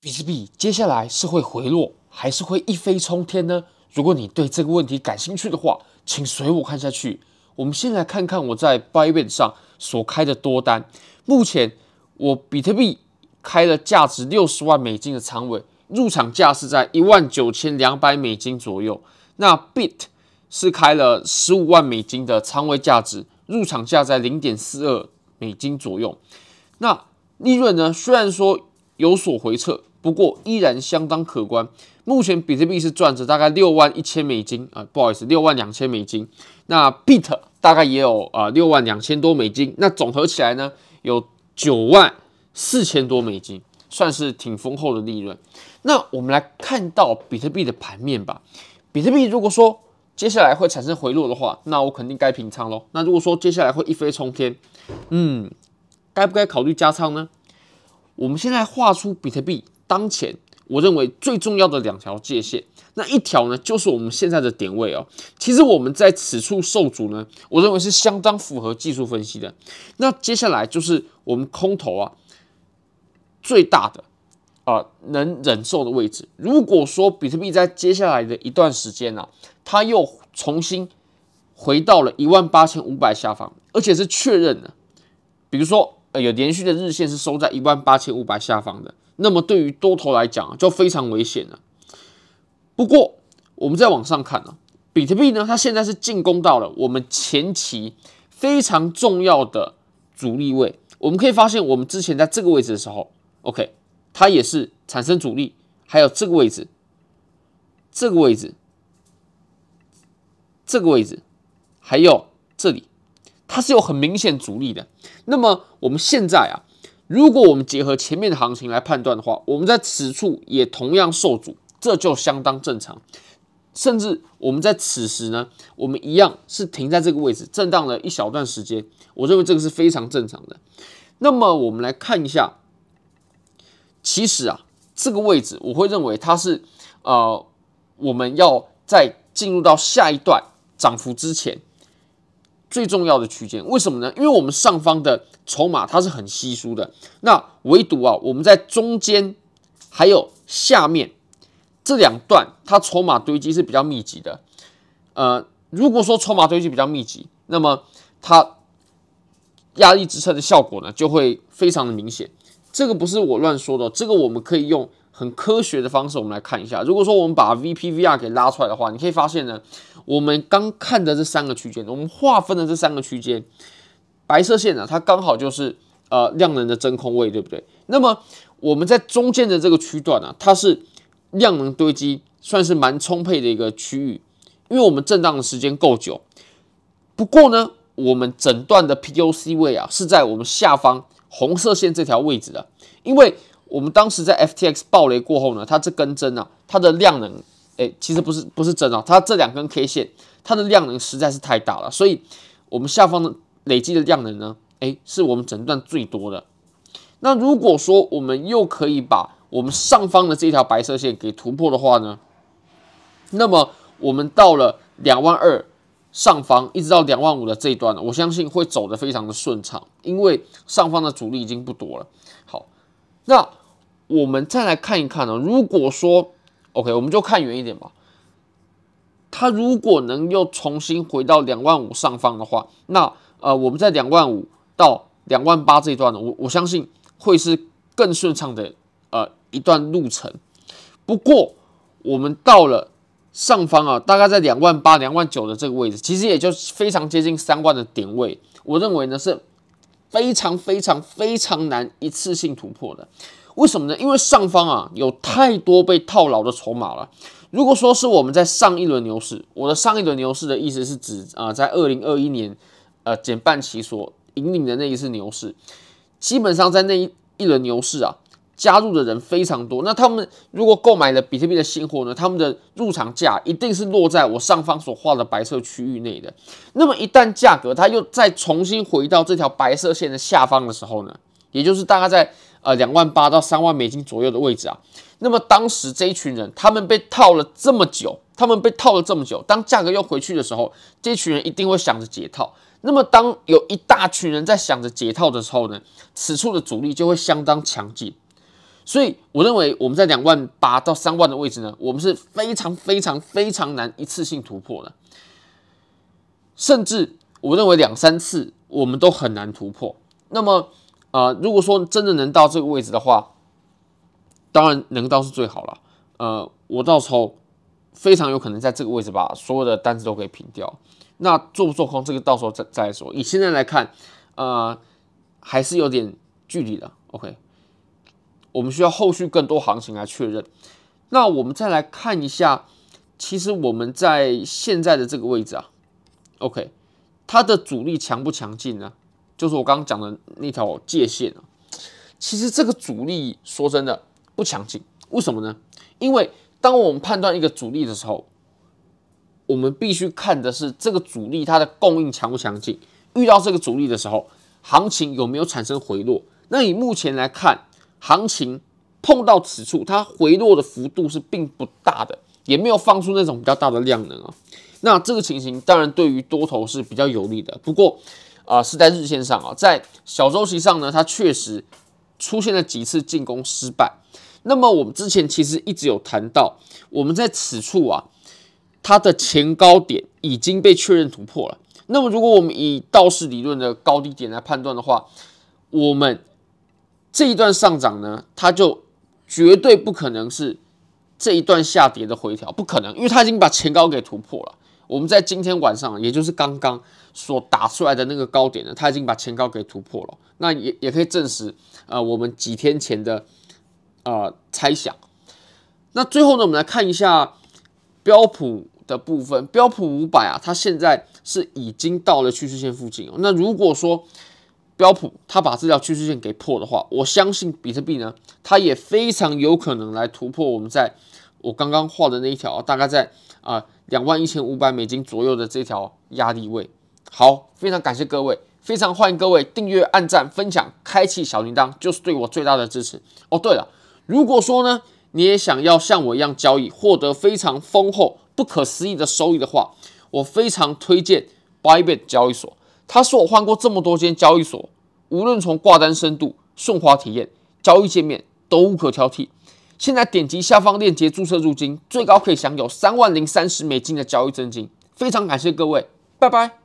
比特币接下来是会回落，还是会一飞冲天呢？如果你对这个问题感兴趣的话，请随我看下去。我们先来看看我在 Bybit 上所开的多单。目前我比特币开了价值六十万美金的仓位，入场价是在一万九千两百美金左右。那 Bit 是开了十五万美金的仓位，价值入场价在零点四二美金左右。那利润呢？虽然说有所回撤。不过依然相当可观。目前比特币是赚着大概六万一千美金啊，不好意思，六万两千美金。那 p i t 大概也有啊六万两千多美金。那总合起来呢，有九万四千多美金，算是挺丰厚的利润。那我们来看到比特币的盘面吧。比特币如果说接下来会产生回落的话，那我肯定该平仓喽。那如果说接下来会一飞冲天，嗯，该不该考虑加仓呢？我们现在画出比特币。当前我认为最重要的两条界限，那一条呢，就是我们现在的点位哦。其实我们在此处受阻呢，我认为是相当符合技术分析的。那接下来就是我们空头啊最大的啊能忍受的位置。如果说比特币在接下来的一段时间啊，它又重新回到了一万八千五百下方，而且是确认的，比如说有连续的日线是收在一万八千五百下方的。那么对于多头来讲就非常危险了。不过我们再往上看呢，比特币呢它现在是进攻到了我们前期非常重要的阻力位。我们可以发现，我们之前在这个位置的时候，OK，它也是产生阻力，还有这个位置、这个位置、这个位置，还有这里，它是有很明显阻力的。那么我们现在啊。如果我们结合前面的行情来判断的话，我们在此处也同样受阻，这就相当正常。甚至我们在此时呢，我们一样是停在这个位置，震荡了一小段时间。我认为这个是非常正常的。那么我们来看一下，其实啊，这个位置我会认为它是，呃，我们要在进入到下一段涨幅之前。最重要的区间，为什么呢？因为我们上方的筹码它是很稀疏的，那唯独啊我们在中间还有下面这两段，它筹码堆积是比较密集的。呃，如果说筹码堆积比较密集，那么它压力支撑的效果呢就会非常的明显。这个不是我乱说的，这个我们可以用。很科学的方式，我们来看一下。如果说我们把 V P V R 给拉出来的话，你可以发现呢，我们刚看的这三个区间，我们划分的这三个区间，白色线呢，它刚好就是呃量能的真空位，对不对？那么我们在中间的这个区段呢，它是量能堆积，算是蛮充沛的一个区域，因为我们震荡的时间够久。不过呢，我们整段的 P o C 位啊，是在我们下方红色线这条位置的，因为。我们当时在 FTX 爆雷过后呢，它这根针啊，它的量能，哎，其实不是不是针啊，它这两根 K 线，它的量能实在是太大了，所以我们下方的累积的量能呢，哎，是我们整段最多的。那如果说我们又可以把我们上方的这条白色线给突破的话呢，那么我们到了两万二上方，一直到两万五的这一段呢，我相信会走的非常的顺畅，因为上方的阻力已经不多了。好，那我们再来看一看呢，如果说，OK，我们就看远一点吧。它如果能又重新回到两万五上方的话，那呃，我们在两万五到两万八这一段呢，我我相信会是更顺畅的呃一段路程。不过我们到了上方啊，大概在两万八、两万九的这个位置，其实也就非常接近三万的点位。我认为呢是非常非常非常难一次性突破的。为什么呢？因为上方啊有太多被套牢的筹码了。如果说是我们在上一轮牛市，我的上一轮牛市的意思是指啊，在二零二一年，呃，减半期所引领的那一次牛市，基本上在那一一轮牛市啊，加入的人非常多。那他们如果购买了比特币的新货呢，他们的入场价一定是落在我上方所画的白色区域内的。那么一旦价格它又再重新回到这条白色线的下方的时候呢，也就是大概在。呃，两万八到三万美金左右的位置啊。那么当时这一群人，他们被套了这么久，他们被套了这么久，当价格又回去的时候，这群人一定会想着解套。那么当有一大群人在想着解套的时候呢，此处的阻力就会相当强劲。所以我认为我们在两万八到三万的位置呢，我们是非常非常非常难一次性突破的，甚至我认为两三次我们都很难突破。那么。啊，如果说真的能到这个位置的话，当然能到是最好了。呃，我到时候非常有可能在这个位置把所有的单子都给平掉。那做不做空，这个到时候再再说。以现在来看，呃，还是有点距离的。OK，我们需要后续更多行情来确认。那我们再来看一下，其实我们在现在的这个位置啊，OK，它的阻力强不强劲呢？就是我刚刚讲的那条界限啊，其实这个阻力说真的不强劲，为什么呢？因为当我们判断一个阻力的时候，我们必须看的是这个阻力它的供应强不强劲。遇到这个阻力的时候，行情有没有产生回落？那以目前来看，行情碰到此处，它回落的幅度是并不大的，也没有放出那种比较大的量能啊。那这个情形当然对于多头是比较有利的，不过。啊，是在日线上啊，在小周期上呢，它确实出现了几次进攻失败。那么我们之前其实一直有谈到，我们在此处啊，它的前高点已经被确认突破了。那么如果我们以道氏理论的高低点来判断的话，我们这一段上涨呢，它就绝对不可能是这一段下跌的回调，不可能，因为它已经把前高给突破了。我们在今天晚上，也就是刚刚所打出来的那个高点呢，它已经把前高给突破了。那也也可以证实，呃，我们几天前的呃猜想。那最后呢，我们来看一下标普的部分。标普五百啊，它现在是已经到了趋势线附近。那如果说标普它把这条趋势线给破的话，我相信比特币呢，它也非常有可能来突破。我们在我刚刚画的那一条，大概在啊。两万一千五百美金左右的这条压力位，好，非常感谢各位，非常欢迎各位订阅、按赞、分享、开启小铃铛，就是对我最大的支持哦。对了，如果说呢，你也想要像我一样交易，获得非常丰厚、不可思议的收益的话，我非常推荐 Bybit 交易所。他是我换过这么多间交易所，无论从挂单深度、顺滑体验、交易界面，都无可挑剔。现在点击下方链接注册入金，最高可以享有三万零三十美金的交易真金。非常感谢各位，拜拜。